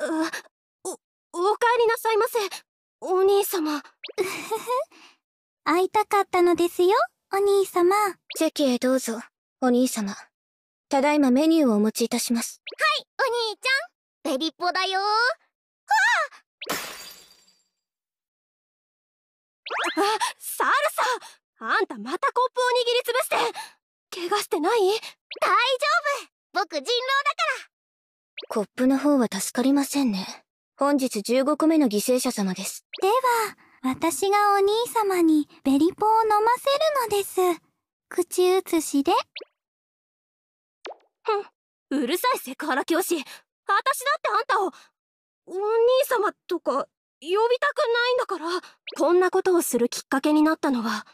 お、おかえりなさいませ、お兄様。ふふ会いたかったのですよ、お兄様。席へどうぞ、お兄様。ただいまメニューをお持ちいたします。はい、お兄ちゃん。ベリッポだよあサルサあんたまたコップを握りつぶして怪我してない大丈夫僕人狼だコップの方は助かりませんね。本日15個目の犠牲者様です。では、私がお兄様にベリポを飲ませるのです。口移しで。ふん、うるさいセクハラ教師。私だってあんたを、お兄様とか呼びたくないんだから。こんなことをするきっかけになったのは。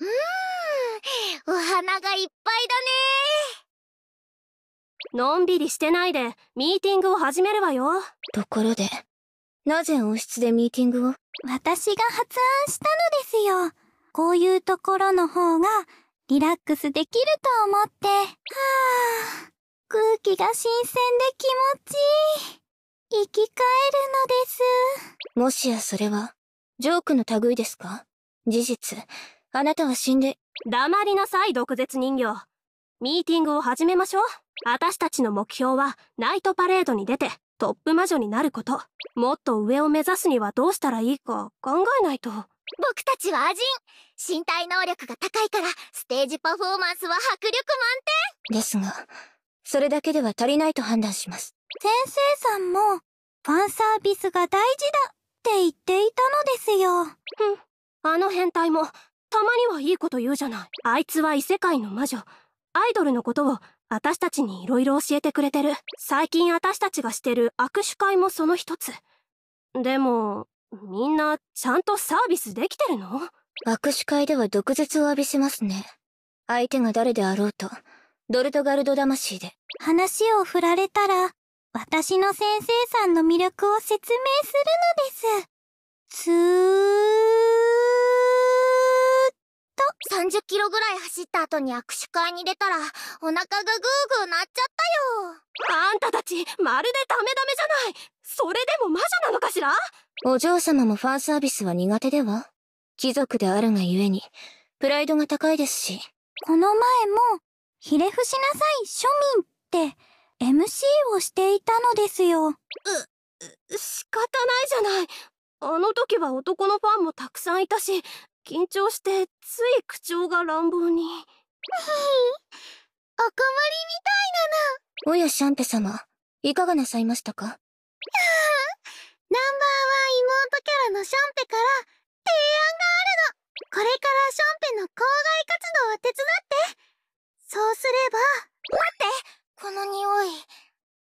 うーん、お花がいっぱいだねのんびりしてないでミーティングを始めるわよところでなぜ温室でミーティングを私が発案したのですよこういうところの方がリラックスできると思ってはあ空気が新鮮で気持ちいい生き返るのですもしやそれはジョークの類ですか事実あなたは死んで黙りなさい毒舌人形ミーティングを始めましょう。私たちの目標は、ナイトパレードに出て、トップ魔女になること。もっと上を目指すにはどうしたらいいか考えないと。僕たちはアジン身体能力が高いから、ステージパフォーマンスは迫力満点ですが、それだけでは足りないと判断します。先生さんも、ファンサービスが大事だって言っていたのですよ。ふん、あの変態も、たまにはいいこと言うじゃない。あいつは異世界の魔女。アイドルのことを私たちに色々教えてくれてる。最近私たちがしてる握手会もその一つ。でも、みんなちゃんとサービスできてるの握手会では毒舌を浴びせますね。相手が誰であろうと、ドルトガルド魂で。話を振られたら、私の先生さんの魅力を説明するのです。つー。30キロぐらい走った後に握手会に出たらお腹がグーグー鳴っちゃったよあんたたちまるでダメダメじゃないそれでも魔女なのかしらお嬢様もファンサービスは苦手では貴族であるがゆえにプライドが高いですしこの前もひれ伏しなさい庶民って MC をしていたのですよう仕方ないじゃないあの時は男のファンもたくさんいたし緊張してつい口調が乱暴にお困りみたいなのおやシャンペ様いかがなさいましたかナンバーワン妹キャラのシャンペから提案があるのこれからシャンペの校外活動を手伝ってそうすれば待ってこの匂い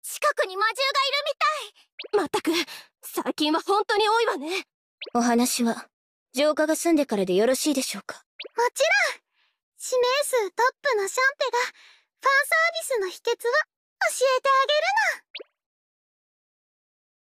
近くに魔獣がいるみたいまったく最近は本当に多いわねお話は浄化が済んでからでよろしいでしょうかもちろん指名数トップのシャンペがファンサービスの秘訣を教えてあげるの